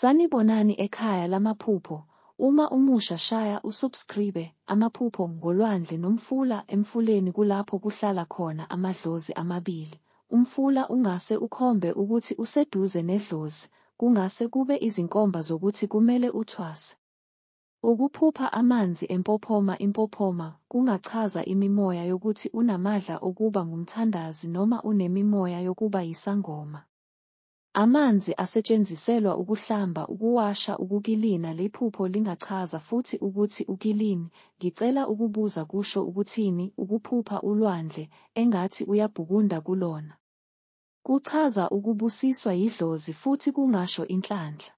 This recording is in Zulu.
Sanibonani ekhaya lamaphupho. Uma umusha shaya usubscribe amaphupho ngolwandle nomfula emfuleni kulapho kuhlala khona amadlozi amabili. Umfula ungase ukhombe ukuthi useduze nedlozi, kungase kube izinkomba zokuthi kumele uthwase. Ukuphupha amanzi empophoma Impophoma kungachaza imimoya yokuthi unamandla okuba ngumthandazi noma unemimoya yokuba yisangoma. Amanzi asetshenziselwa ukuhlamba ukuwasha ukukilina Lephupho lingachaza futhi ukuthi ukilini, ngicela ukubuza kusho ukuthini ukuphupha ulwandle, engathi uyabhukunda kulona. Kuchaza ukubusiswa yidlozi futhi kungasho inhlanhla.